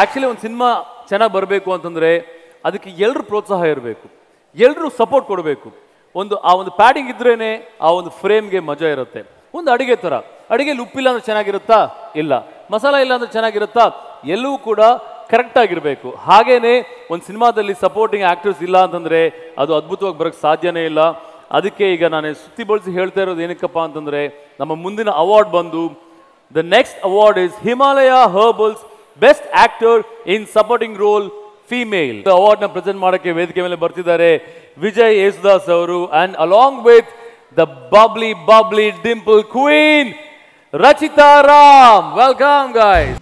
Actually ಒಂದು cinema ಚೆನ್ನಾಗಿ ಬರಬೇಕು ಅಂತಂದರೆ ಅದಕ್ಕೆ ಎಲ್ಲರೂ ಪ್ರೋತ್ಸಾಹ ಇರಬೇಕು ಎಲ್ಲರೂ ಸಪೋರ್ಟ್ ಕೊಡಬೇಕು ಒಂದು ಆ ಒಂದು ಪ್ಯಾಡಿಂಗ್ ಇದ್ರೇ ಆ ಒಂದು ಫ್ರೇಮ್ಗೆ ಮಜಾ ಇರುತ್ತೆ ಒಂದು ಅಡುಗೆ ಥರ ಅಡುಗೆಲಿ ಉಪ್ಪಿಲ್ಲ ಅಂದ್ರೆ ಚೆನ್ನಾಗಿರುತ್ತಾ ಇಲ್ಲ ಮಸಾಲ ಇಲ್ಲ ಅಂದ್ರೆ ಚೆನ್ನಾಗಿರುತ್ತಾ ಎಲ್ಲವೂ ಕೂಡ ಕರೆಕ್ಟ್ ಆಗಿರಬೇಕು ಹಾಗೇನೆ ಒಂದು ಸಿನಿಮಾದಲ್ಲಿ ಸಪೋರ್ಟಿಂಗ್ ಆ್ಯಕ್ಟರ್ಸ್ ಇಲ್ಲ ಅಂತಂದರೆ ಅದು ಅದ್ಭುತವಾಗಿ ಬರೋಕ್ಕೆ ಸಾಧ್ಯವೇ ಇಲ್ಲ ಅದಕ್ಕೆ ಈಗ ನಾನು ಸುತ್ತಿ ಬಳಸಿ ಹೇಳ್ತಾ ಇರೋದು ಏನಕ್ಕಪ್ಪ ಅಂತಂದರೆ ನಮ್ಮ ಮುಂದಿನ ಅವಾರ್ಡ್ ಬಂದು the next award is Himalaya herbals best actor in supporting role female ಅವಾರ್ಡ್ನ ಪ್ರೆಸೆಂಟ್ ಮಾಡೋಕ್ಕೆ ವೇದಿಕೆ ಮೇಲೆ ಬರ್ತಿದ್ದಾರೆ ವಿಜಯ್ ಯೇಸುದಾಸ್ ಅವರು and along with the bubbly bubbly dimple queen Rachita Ram welcome guys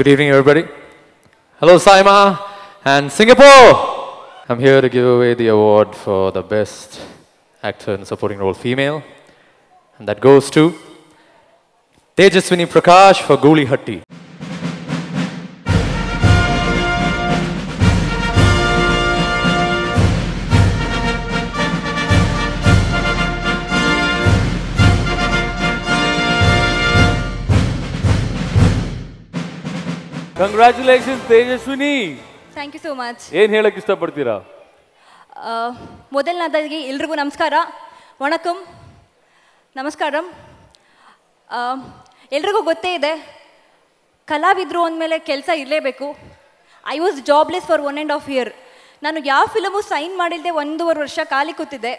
Good evening, everybody. Hello, Saima and Singapore. I'm here to give away the award for the best actor in supporting role female. And that goes to Tejaswini Prakash for Guli Hatti. Congratulations, Tejaswini. Thank you so much ಏನು ಹೇಳಕ್ಕೆ ಇಷ್ಟಪಡ್ತೀರಾ ಮೊದಲನೇದಾಗಿ ಎಲ್ರಿಗೂ ನಮಸ್ಕಾರ ವಣಕಂ ನಮಸ್ಕಾರಂ ಎಲ್ರಿಗೂ ಗೊತ್ತೇ ಇದೆ ಕಲಾವಿದರು ಅಂದಮೇಲೆ ಕೆಲಸ ಇರಲೇಬೇಕು I was jobless for one and half year ನಾನು ಯಾವ ಫಿಲಮು ಸೈನ್ ಮಾಡಿಲ್ಲದೆ ಒಂದೂವರೆ ವರ್ಷ ಖಾಲಿ ಕೂತಿದ್ದೆ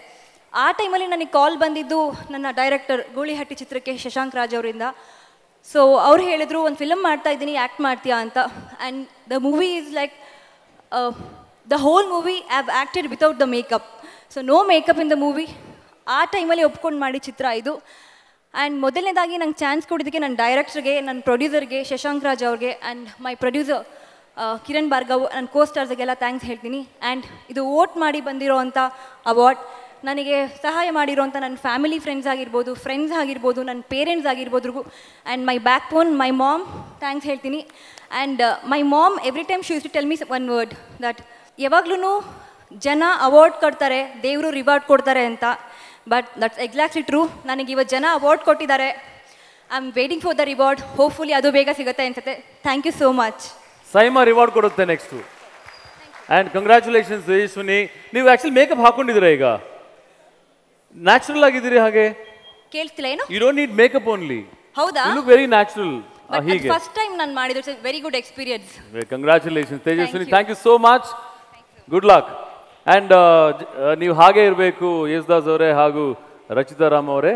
ಆ ಟೈಮಲ್ಲಿ ನನಗೆ ಕಾಲ್ ಬಂದಿದ್ದು ನನ್ನ ಡೈರೆಕ್ಟರ್ ಗೂಳಿಹಟ್ಟಿ ಚಿತ್ರಕ್ಕೆ ಶಶಾಂಕ್ ರಾಜ್ ಅವರಿಂದ ಸೊ ಅವ್ರು ಹೇಳಿದರು ಒಂದು ಫಿಲಮ್ ಮಾಡ್ತಾ ಇದ್ದೀನಿ ಆ್ಯಕ್ಟ್ ಮಾಡ್ತೀಯಾ ಅಂತ and the movie is like the whole movie movie acted without the makeup so no makeup in the movie ಆ ಟೈಮಲ್ಲಿ ಒಪ್ಕೊಂಡು ಮಾಡಿ ಚಿತ್ರ ಇದು ಆ್ಯಂಡ್ ಮೊದಲನೇದಾಗಿ ನಂಗೆ ಚಾನ್ಸ್ ಕೊಡೋದಕ್ಕೆ ನನ್ನ ಡೈರೆಕ್ಟರ್ಗೆ ನನ್ನ ಪ್ರೊಡ್ಯೂಸರ್ಗೆ ಶಶಾಂಕ್ ರಾಜ್ ಅವ್ರಿಗೆ and my producer Kiran Bhargav ನನ್ನ ಕೋ ಸ್ಟಾರ್ಸ್ಗೆಲ್ಲ ಥ್ಯಾಂಕ್ಸ್ ಹೇಳ್ತೀನಿ ಆ್ಯಂಡ್ ಇದು ವೋಟ್ ಮಾಡಿ ಬಂದಿರೋ ಅಂಥ ಅವಾರ್ಡ್ ನನಗೆ ಸಹಾಯ ಮಾಡಿರೋಂಥ ನನ್ನ ಫ್ಯಾಮಿಲಿ ಫ್ರೆಂಡ್ಸ್ ಆಗಿರ್ಬೋದು ಫ್ರೆಂಡ್ಸ್ ಆಗಿರ್ಬೋದು ನನ್ನ ಪೇರೆಂಟ್ಸ್ ಆಗಿರ್ಬೋದ್ರಿಗೂ and my backbone my mom thanks ಹೇಳ್ತೀನಿ and my mom every time choose to tell me one word that ಯಾವಾಗ್ಲೂ ಜನ ಅವಾರ್ಡ್ ಕೊಡ್ತಾರೆ ದೇವರು ರಿವಾರ್ಡ್ ಕೊಡ್ತಾರೆ ಅಂತ ಬಟ್ ದಟ್ಸ್ ಎಕ್ಸಾಕ್ಟ್ಲಿ ಟ್ರೂ ನನಗೆ ಇವತ್ತು ಜನ ಅವಾರ್ಡ್ ಕೊಟ್ಟಿದ್ದಾರೆ I am waiting for the reward hopefully ಅದು ಬೇಗ ಸಿಗುತ್ತೆ ಅನ್ಸುತ್ತೆ thank you so much SIIMA reward ಕೊಡುತ್ತೆ ನೆಕ್ಸ್ಟು ಆ್ಯಂಡ್ ಕಂಗ್ರ್ಯಾಚುಲೇಷನ್ಸ್ ಯಶ್ವಿನಿ ನೀವು ಆ್ಯಕ್ಚುಲಿ ಮೇಕಪ್ ಹಾಕೊಂಡಿದ್ರೆ ಈಗ ನ್ಯಾಚುರಲ್ ಆಗಿದ್ದೀರಿ ಹಾಗೆ ಕೇಳ್ತಿಲ್ಲ ಏನು you don't need makeup only ಹೌದಾ ಯು ಲುಕ್ ವೆರಿ ನ್ಯಾಚುರಲ್ ಹೀಗೆ ಫಸ್ಟ್ ಟೈಮ್ ನಾನು ಮಾಡಿದ್ರು it's very good experience congratulations Tejaswini thank you so much good luck and ನೀವು ಹಾಗೆ ಇರಬೇಕು ಯೇಸುದಾಸ್ ಅವರೇ ಹಾಗೂ ರಚಿತಾ ರಾಮ್ ಅವರೇ